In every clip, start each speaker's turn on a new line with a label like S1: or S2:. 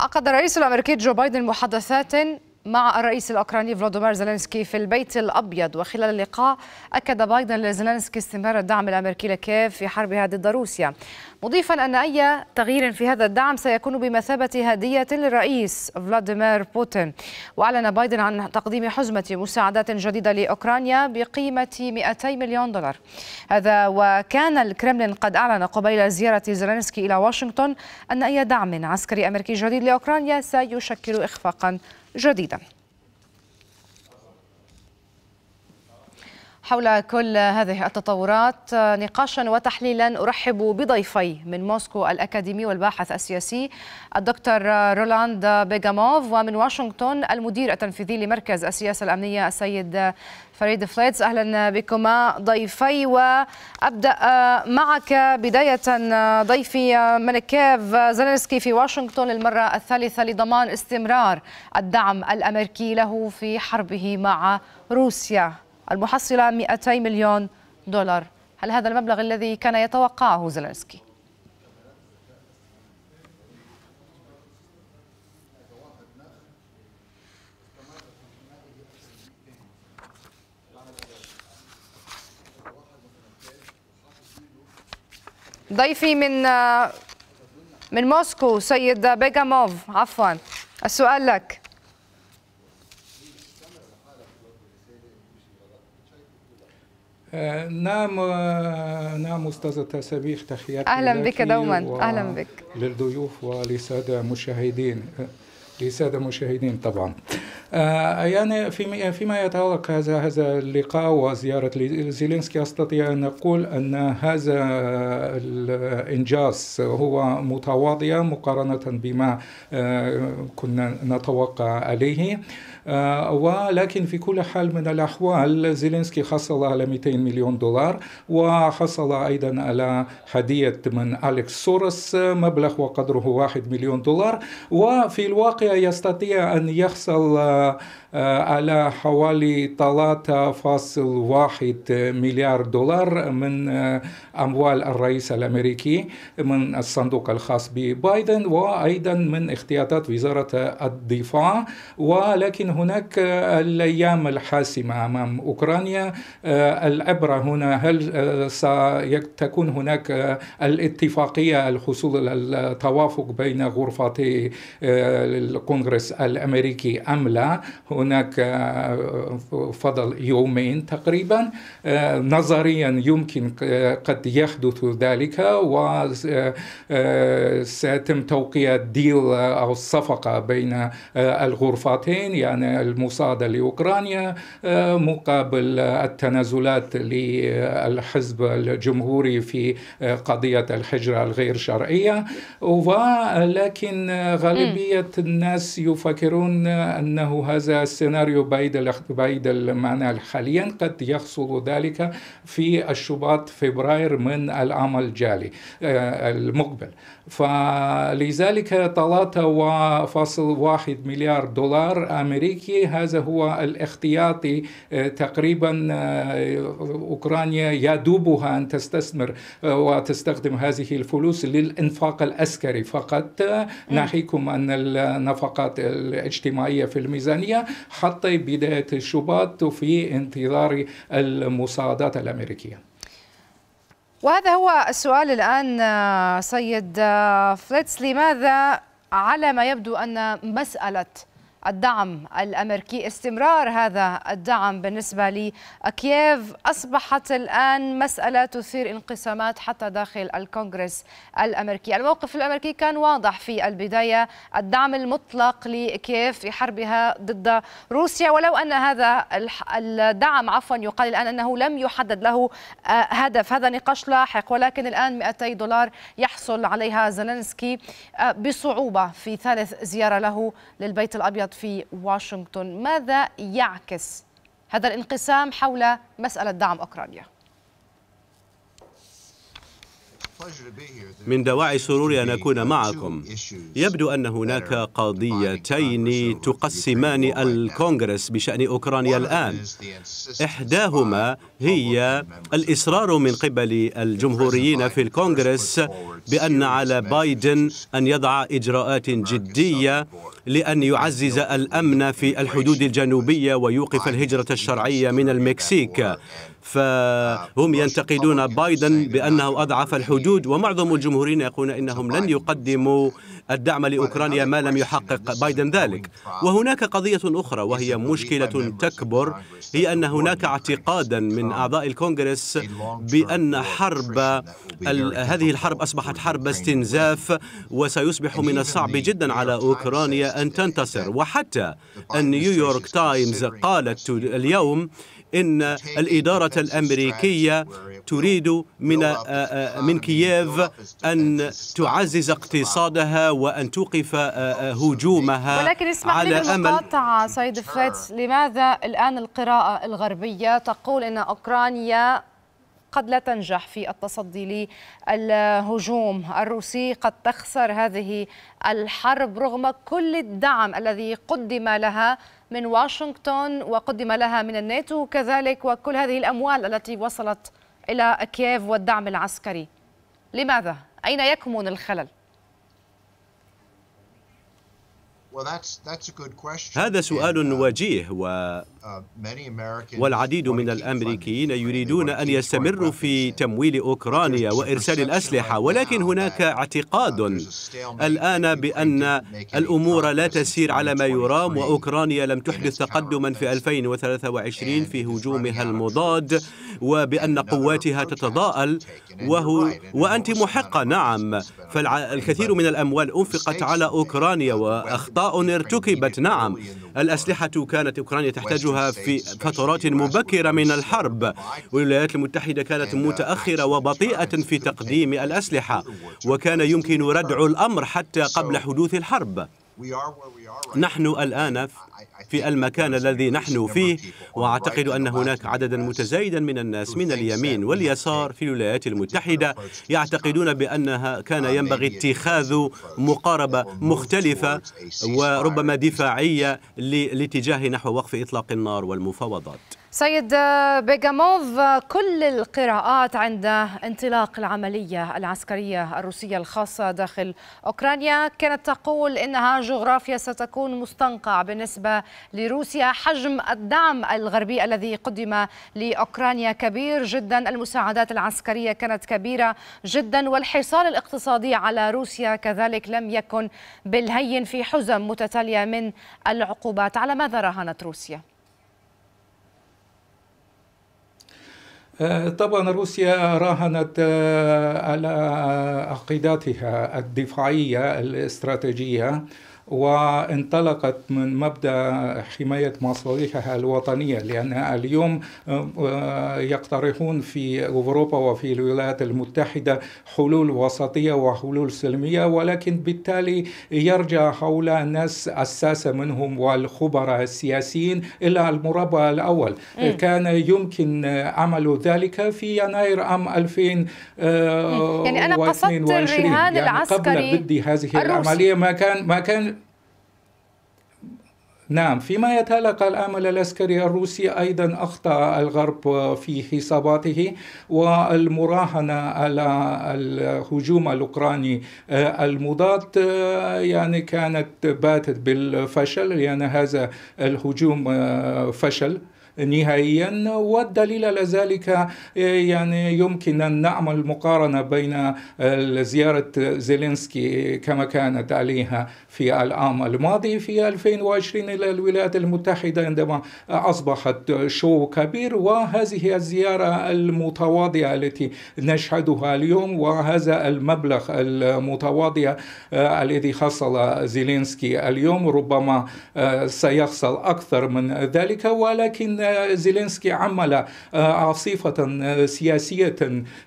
S1: عقد الرئيس الأمريكي جو بايدن محادثات مع الرئيس الأوكراني فلاديمير زيلينسكي في البيت الأبيض وخلال اللقاء أكد بايدن لزيلينسكي استمرار الدعم الأمريكي لكييف في حربها ضد روسيا مضيفا أن أي تغيير في هذا الدعم سيكون بمثابة هدية للرئيس فلاديمير بوتين وأعلن بايدن عن تقديم حزمة مساعدات جديدة لأوكرانيا بقيمة 200 مليون دولار هذا وكان الكرملين قد أعلن قبيل زيارة زيلينسكي إلى واشنطن أن أي دعم عسكري أمريكي جديد لأوكرانيا سيشكل إخفاقا Jodida. حول كل هذه التطورات نقاشا وتحليلا ارحب بضيفي من موسكو الاكاديمي والباحث السياسي الدكتور رولاند بيغاموف ومن واشنطن المدير التنفيذي لمركز السياسه الامنيه السيد فريد فليتس اهلا بكما ضيفي وابدا معك بدايه ضيفي ملكيف زلنسكي في واشنطن للمره الثالثه لضمان استمرار الدعم الامريكي له في حربه مع روسيا المحصلة 200 مليون دولار هل هذا المبلغ الذي كان يتوقعه زيلينسكي؟ ضيفي من آه، من موسكو سيد بيغاموف عفوا السؤال لك
S2: نعم نعم أستاذة تسابيح تحياتي أهلا بك دوما أهلا بك للضيوف ولسادة مشاهدين لسادة مشاهدين طبعا آه، يعني في فيما يتعلق هذا هذا اللقاء وزيارة زيلينسكي أستطيع أن أقول أن هذا الإنجاز هو متواضع مقارنة بما آه، كنا نتوقع عليه آه، ولكن في كل حال من الأحوال زيلينسكي حصل على 200 مليون دولار وحصل أيضا على هدية من أليكس سورس مبلغ وقدره 1 مليون دولار وفي الواقع يستطيع أن يحصل على حوالي 3.1 مليار دولار من آه، أموال الرئيس الأمريكي من الصندوق الخاص ببايدن وأيضا من احتياطات وزارة الدفاع ولكن هناك آه، الأيام الحاسمة أمام أوكرانيا آه، العبرة هنا هل ستكون هناك الاتفاقية الحصول على التوافق بين غرفتي الكونغرس الأمريكي أم لا هناك آه، فضل يومين تقريبا آه، نظريا يمكن آه، قد يحدث ذلك وسيتم توقيع ديل أو الصفقة بين الغرفتين يعني المصادة لأوكرانيا مقابل التنازلات للحزب الجمهوري في قضية الحجرة الغير شرعية ولكن غالبية الناس يفكرون أنه هذا السيناريو بعيد بعيد المعنى حاليا قد يحصل ذلك في الشباط فبراير من العام الجالي آه، المقبل فلذلك 3.1 مليار دولار أمريكي هذا هو الاحتياطي آه، تقريبا آه، أوكرانيا يدوبها أن تستثمر وتستخدم هذه الفلوس للإنفاق العسكري فقط ناهيكم أن النفقات الاجتماعية في الميزان الميزانية حتى بداية شباط في انتظار المساعدات الأمريكية
S1: وهذا هو السؤال الآن آه، سيد آه، فليتس لماذا على ما يبدو أن مسألة الدعم الامريكي استمرار هذا الدعم بالنسبه لكييف اصبحت الان مساله تثير انقسامات حتى داخل الكونغرس الامريكي، الموقف الامريكي كان واضح في البدايه الدعم المطلق لكييف في حربها ضد روسيا ولو ان هذا الدعم عفوا يقال الان انه لم يحدد له آه، هدف، هذا نقاش لاحق ولكن الان 200 دولار يحصل عليها زلنسكي آه، بصعوبه في ثالث زياره له للبيت الابيض الوسط في واشنطن ماذا يعكس هذا الانقسام حول مسألة دعم أوكرانيا؟
S3: من دواعي سروري أن أكون معكم يبدو أن هناك قضيتين تقسمان الكونغرس بشأن أوكرانيا الآن إحداهما هي الإصرار من قبل الجمهوريين في الكونغرس بأن على بايدن أن يضع إجراءات جدية لأن يعزز الأمن في الحدود الجنوبية ويوقف الهجرة الشرعية من المكسيك فهم ينتقدون بايدن بأنه أضعف الحدود ومعظم الجمهوريين يقولون إنهم لن يقدموا الدعم لأوكرانيا ما لم يحقق بايدن ذلك وهناك قضية أخرى وهي مشكلة تكبر هي أن هناك اعتقادا من أعضاء الكونغرس بأن حرب هذه الحرب أصبحت حرب استنزاف وسيصبح من الصعب جدا على أوكرانيا أن تنتصر وحتى النيويورك تايمز قالت اليوم إن الإدارة الأمريكية تريد من آه، آه، من كييف أن تعزز اقتصادها وأن توقف آه، هجومها ولكن اسمح على لي بالمقاطعة
S1: سيد فريتس لماذا الآن القراءة الغربية تقول أن أوكرانيا قد لا تنجح في التصدي للهجوم الروسي قد تخسر هذه الحرب رغم كل الدعم الذي قدم لها من واشنطن وقدم لها من الناتو كذلك وكل هذه الأموال التي وصلت إلى كييف والدعم العسكري لماذا؟ أين يكمن الخلل؟
S3: هذا سؤال uh, وجيه و uh, والعديد من الامريكيين يريدون ان يستمروا في تمويل اوكرانيا وارسال الاسلحه ولكن هناك uh, اعتقاد الان بان الامور لا تسير على ما يرام واوكرانيا لم تحدث تقدما في 2023 في هجومها المضاد وبان قواتها تتضاءل وهو وانت محقه نعم فالكثير من الاموال انفقت على اوكرانيا واخطاء خطأ ارتكبت نعم الأسلحة كانت أوكرانيا تحتاجها في فترات مبكرة من الحرب والولايات المتحدة كانت متأخرة وبطيئة في تقديم الأسلحة وكان يمكن ردع الأمر حتى قبل حدوث الحرب نحن الآن في المكان الذي نحن فيه وأعتقد أن هناك عددا متزايدا من الناس من اليمين واليسار في الولايات المتحدة يعتقدون بأنها uh, كان ينبغي اتخاذ مقاربة مختلفة وربما دفاعية للاتجاه نحو وقف إطلاق النار والمفاوضات
S1: سيد بيجاموف كل القراءات عند انطلاق العملية العسكرية الروسية الخاصة داخل أوكرانيا كانت تقول إنها جغرافيا ستكون مستنقع بالنسبة لروسيا حجم الدعم الغربي الذي قدم لأوكرانيا كبير جدا المساعدات العسكرية كانت كبيرة جدا والحصار الاقتصادي على روسيا كذلك لم يكن بالهين في حزم متتالية من العقوبات على ماذا راهنت روسيا؟
S2: آه، طبعا روسيا راهنت آه، على عقيدتها الدفاعية الاستراتيجية وانطلقت من مبدا حمايه مصالحها الوطنيه لان اليوم آه، آه، يقترحون في اوروبا وفي الولايات المتحده حلول وسطيه وحلول سلميه ولكن بالتالي يرجع حول الناس الساسه منهم والخبراء السياسيين الى المربع الاول م. كان يمكن عمل ذلك في يناير عام 2000 آه، يعني انا قصدت الرهان يعني العسكري قبل بدي هذه العمليه ما كان ما كان نعم فيما يتعلق العمل العسكري الروسي أيضا أخطأ الغرب في حساباته والمراهنة على الهجوم الأوكراني المضاد يعني كانت باتت بالفشل لأن يعني هذا الهجوم فشل نهائيا والدليل على ذلك آه، يعني يمكن أن نعمل مقارنة بين آه، زيارة زيلينسكي كما كانت عليها في العام الماضي في 2020 إلى الولايات المتحدة عندما أصبحت شو كبير وهذه الزيارة المتواضعة التي نشهدها اليوم وهذا المبلغ المتواضع آه، الذي حصل زيلينسكي اليوم ربما سيحصل أكثر من ذلك ولكن زيلينسكي عمل آه، عاصفة آه، سياسية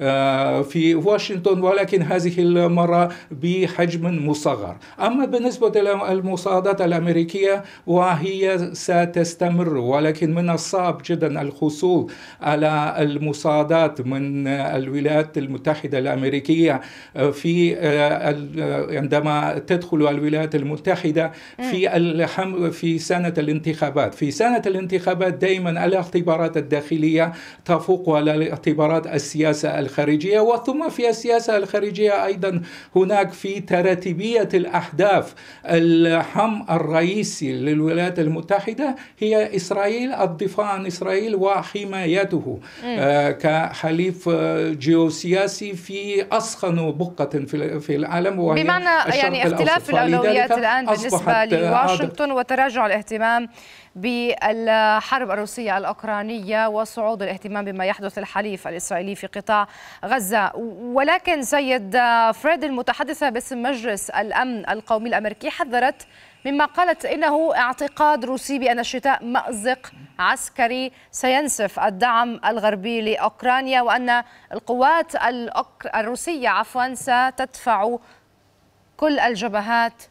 S2: آه، في واشنطن ولكن هذه المرة بحجم مصغر أما بالنسبة للمصادات الأمريكية وهي ستستمر ولكن من الصعب جدا الحصول على المصادات من الولايات المتحدة الأمريكية في عندما تدخل الولايات المتحدة في في سنة الانتخابات في سنة الانتخابات دائما دائما الاختبارات الداخلية تفوق على الاختبارات السياسة الخارجية وثم في السياسة الخارجية أيضا هناك في تراتبية الأحداث الحم الرئيسي للولايات المتحدة هي إسرائيل الدفاع عن إسرائيل وحمايته آه كحليف آه، جيوسياسي في أسخن بقة في العالم وهي بمعنى يعني اختلاف الأولويات الآن بالنسبة آه، لواشنطن
S1: وتراجع الاهتمام بالحرب الروسية الأوكرانية وصعود الاهتمام بما يحدث الحليف الإسرائيلي في قطاع غزة ولكن سيد فريد المتحدثة باسم مجلس الأمن القومي الأمريكي حذرت مما قالت انه اعتقاد روسي بان الشتاء مازق عسكري سينسف الدعم الغربي لاوكرانيا وان القوات الروسيه عفوا ستدفع كل الجبهات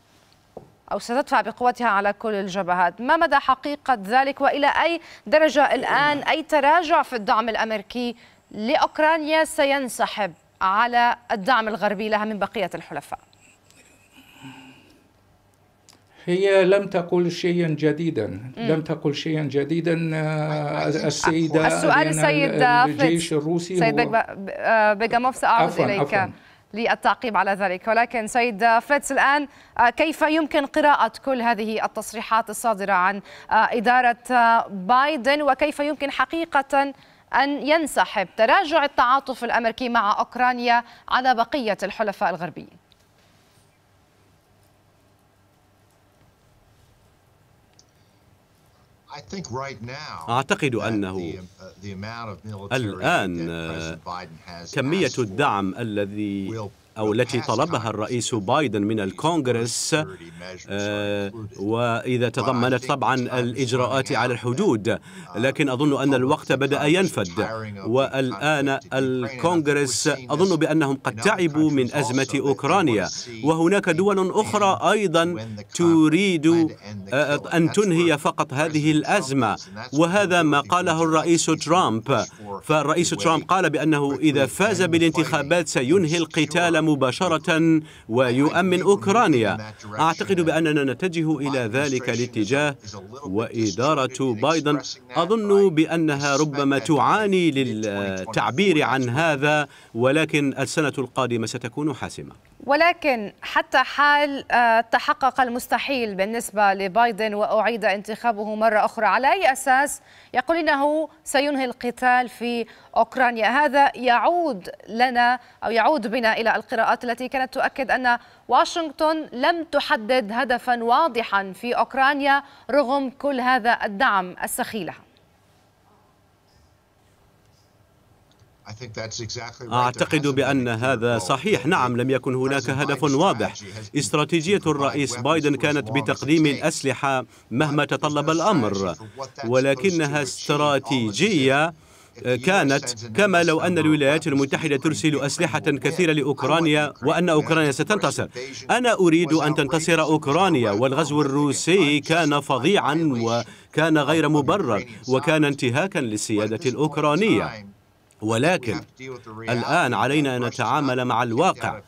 S1: أو ستدفع بقوتها على كل الجبهات ما مدى حقيقة ذلك وإلى أي درجة الآن أي تراجع في الدعم الأمريكي لأوكرانيا سينسحب على الدعم الغربي لها من بقية الحلفاء
S2: هي لم تقل شيئا جديدا مم. لم تقل شيئا جديدا أه، السيدة السؤال السيد الجيش الروسي سيد
S1: بيجاموف آه، سأعود إليك عفواً. للتعقيب على ذلك ولكن سيد فريتز الآن آه، كيف يمكن قراءة كل هذه التصريحات الصادرة عن آه، إدارة آه، بايدن وكيف يمكن حقيقة أن ينسحب تراجع التعاطف الأمريكي مع أوكرانيا على بقية الحلفاء الغربيين
S3: أعتقد أنه
S2: uh, الآن
S3: uh, كمية الدعم الذي أو التي طلبها الرئيس بايدن من الكونغرس آه، وإذا تضمنت طبعا الإجراءات على الحدود لكن أظن أن الوقت بدأ ينفد والآن الكونغرس أظن بأنهم قد تعبوا من أزمة أوكرانيا وهناك دول أخرى أيضا تريد آه، أن تنهي فقط هذه الأزمة وهذا ما قاله الرئيس ترامب فالرئيس ترامب قال بأنه إذا فاز بالانتخابات سينهي القتال مباشرة ويؤمن أوكرانيا أعتقد بأننا نتجه إلى ذلك الاتجاه وإدارة بايدن أظن بأنها ربما تعاني للتعبير عن هذا ولكن السنة القادمة ستكون حاسمة
S1: ولكن حتى حال آه، تحقق المستحيل بالنسبة لبايدن وأعيد انتخابه مرة أخرى على أي أساس يقول إنه سينهي القتال في أوكرانيا هذا يعود لنا أو يعود بنا إلى القراءات التي كانت تؤكد أن واشنطن لم تحدد هدفا واضحا في أوكرانيا رغم كل هذا الدعم السخي لها
S3: أعتقد بأن هذا صحيح نعم لم يكن هناك هدف واضح استراتيجية الرئيس بايدن كانت بتقديم الأسلحة مهما تطلب الأمر ولكنها استراتيجية كانت كما لو أن الولايات المتحدة ترسل أسلحة كثيرة لأوكرانيا وأن أوكرانيا ستنتصر أنا أريد أن تنتصر أوكرانيا والغزو الروسي كان فظيعا وكان غير مبرر وكان انتهاكا للسيادة الأوكرانية ولكن الآن علينا أن نتعامل مع الواقع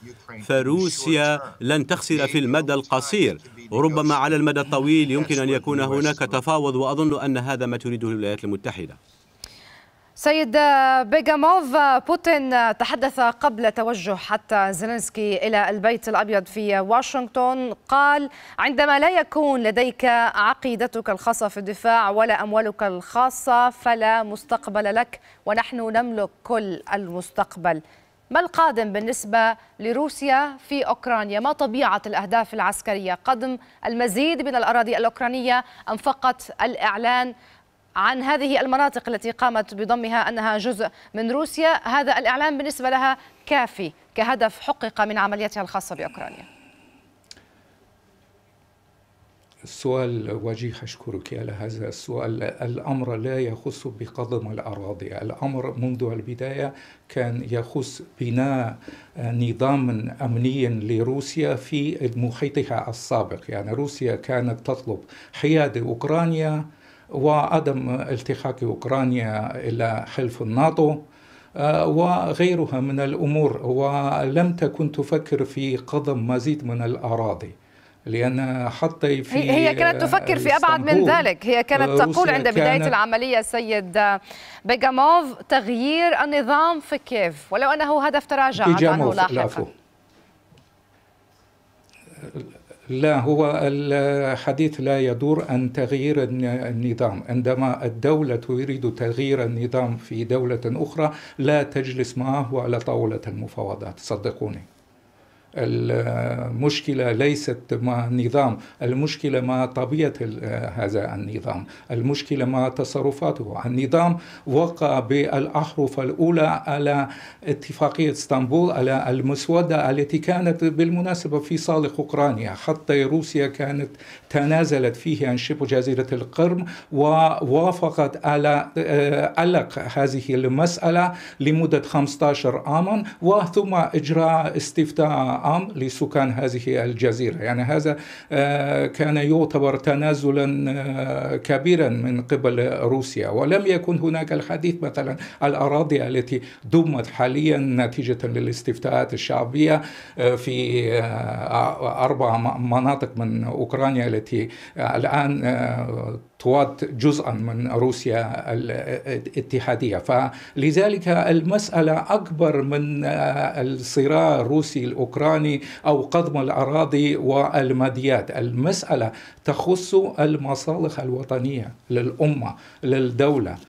S3: فروسيا لن تخسر في المدى القصير ربما على المدى الطويل يمكن أن يكون هناك تفاوض وأظن أن هذا ما تريده الولايات المتحدة
S1: سيد بيجاموف بوتين تحدث قبل توجه حتى زيلينسكي إلى البيت الأبيض في واشنطن قال عندما لا يكون لديك عقيدتك الخاصة في الدفاع ولا أموالك الخاصة فلا مستقبل لك ونحن نملك كل المستقبل ما القادم بالنسبة لروسيا في أوكرانيا؟ ما طبيعة الأهداف العسكرية؟ قدم المزيد من الأراضي الأوكرانية أم فقط الإعلان عن هذه المناطق التي قامت بضمها أنها جزء من روسيا هذا الإعلان بالنسبة لها كافي كهدف حقق من عمليتها الخاصة بأوكرانيا
S2: السؤال وجيه أشكرك على هذا السؤال الأمر لا يخص بقضم الأراضي الأمر منذ البداية كان يخص بناء نظام أمني لروسيا في محيطها السابق يعني روسيا كانت تطلب حياد أوكرانيا وعدم التحاق أوكرانيا إلى حلف الناتو آه، وغيرها من الأمور ولم تكن تفكر في قضم مزيد من الأراضي لأن حتى في هي كانت آه، تفكر في أبعد من ذلك
S1: هي كانت آه، تقول عند بداية العملية السيد بيجاموف تغيير النظام في كييف ولو أنه هدف تراجع عنه لاحقا
S2: لا هو الحديث لا يدور عن تغيير النظام عندما الدولة تريد تغيير النظام في دولة أخرى لا تجلس معه على طاولة المفاوضات صدقوني المشكله ليست مع النظام المشكله مع طبيعه هذا النظام المشكله مع تصرفاته النظام وقع بالاحرف الاولى على اتفاقيه اسطنبول على المسوده التي كانت بالمناسبه في صالح اوكرانيا حتى روسيا كانت تنازلت فيه عن شبه جزيره القرم ووافقت على آه، الق هذه المساله لمده 15 عاما وثم اجراء استفتاء عام لسكان هذه الجزيرة يعني هذا آه، كان يعتبر تنازلا آه، كبيرا من قبل روسيا ولم يكن هناك الحديث مثلا الأراضي التي دمت حاليا نتيجة للاستفتاءات الشعبية آه، في أربع مناطق من أوكرانيا التي الآن تواد جزءا من روسيا الاتحاديه فلذلك المساله اكبر من الصراع الروسي الاوكراني او قضم الاراضي والماديات المساله تخص المصالح الوطنيه للامه للدوله